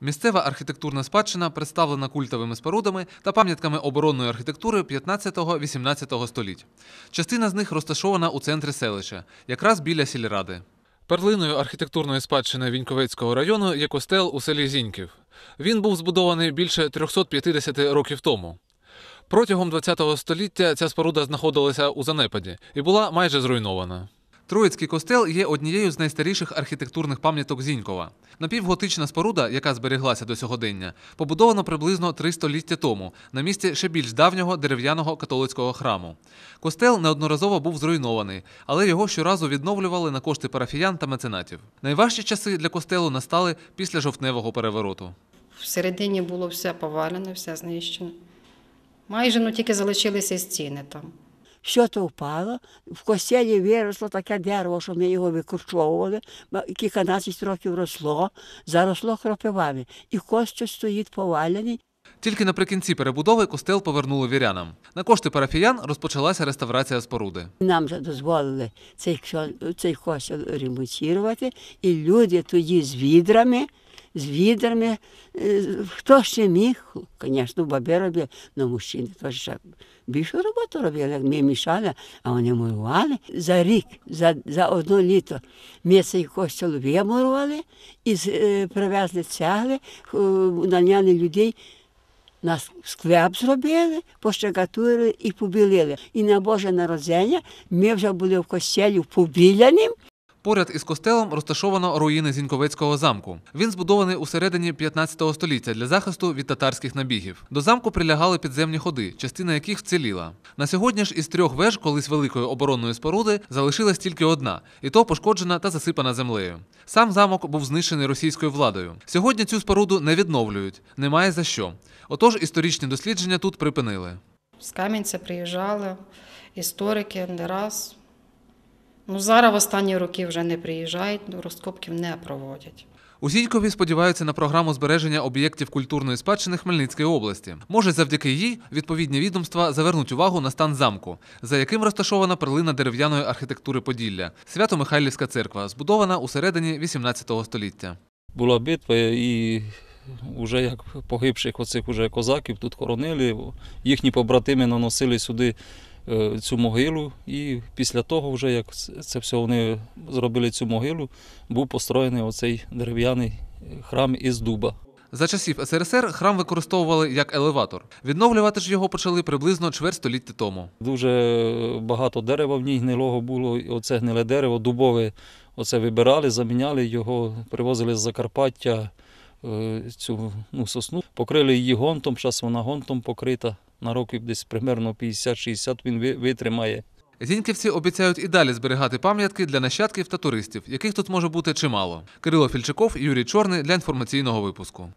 Місцева архітектурна спадщина представлена культовими спорудами та пам'ятками оборонної архітектури 15-18 століть. Частина з них розташована у центрі селища, якраз біля сільради. Перлиною архітектурної спадщини Віньковецького району є костел у селі Зіньків. Він був збудований більше 350 років тому. Протягом ХХ століття ця споруда знаходилася у занепаді і була майже зруйнована. Троїцький костел є однією з найстаріших архітектурних пам'яток Зінькова. Напівготична споруда, яка збереглася до сьогодення, побудована приблизно три століття тому на місці ще більш давнього дерев'яного католицького храму. Костел неодноразово був зруйнований, але його щоразу відновлювали на кошти парафіян та меценатів. Найважчі часи для костелу настали після жовтневого перевороту. Всередині було все повалено, все знищено. Майже ну тільки залишилися стіни там що-то впало, в костелі виросло таке дерево, що ми його викорчовували, кільканадцять років росло, заросло кропивами, і костю стоїть повалений. Тільки наприкінці перебудови костел повернули вірянам. На кошти парафіян розпочалася реставрація споруди. Нам дозволили цей цей костел ремонтувати, і люди тоді з відрами з відрами. Е, хто ще міг? Звісно, баби робили, але мужчини теж ще більшу роботу робили. як Ми мішали, а вони мурували. За рік, за за одно літо місце якогось чоловіка мурували і е, привезли цегли, е, наняли людей. Нас склеп зробили, пощекатурили і побілили. І на Боже народження ми вже були в костелі побіляним, Поряд із костелом розташовано руїни Зіньковецького замку. Він збудований у середині 15 століття для захисту від татарських набігів. До замку прилягали підземні ходи, частина яких вціліла. На сьогодні ж із трьох веж, колись великої оборонної споруди, залишилась тільки одна, і то пошкоджена та засипана землею. Сам замок був знищений російською владою. Сьогодні цю споруду не відновлюють, немає за що. Отож, історичні дослідження тут припинили. З Кам'янця приїжджали історики не раз. Ну зараз в останні роки вже не приїжджають, ну, розкопків не проводять. У Сідькові сподіваються на програму збереження об'єктів культурної спадщини Хмельницької області. Може, завдяки їй відповідні відомства завернуть увагу на стан замку, за яким розташована перлина дерев'яної архітектури Поділля, Свято-Михайлівська церква, збудована у середині XVIII століття. Була битва і вже як погибших оцих уже козаків тут хоронили. Їхні побратими наносили сюди Е, цю могилу, і після того, вже як це все вони зробили цю могилу, був построєний оцей дерев'яний храм із дуба. За часів СРСР храм використовували як елеватор. Відновлювати ж його почали приблизно чверть століття тому. Дуже багато дерева в ній гнилого було. Оце гниле дерево, дубове оце вибирали, заміняли його, привозили з Закарпаття е, цю ну, сосну, покрили її гонтом. зараз вона гонтом покрита на років десь примерно 50-60 він витримає. Зіньківці обіцяють і далі зберігати пам'ятки для нащадків та туристів, яких тут може бути чимало. Кирило Фільчаков, Юрій Чорний для інформаційного випуску.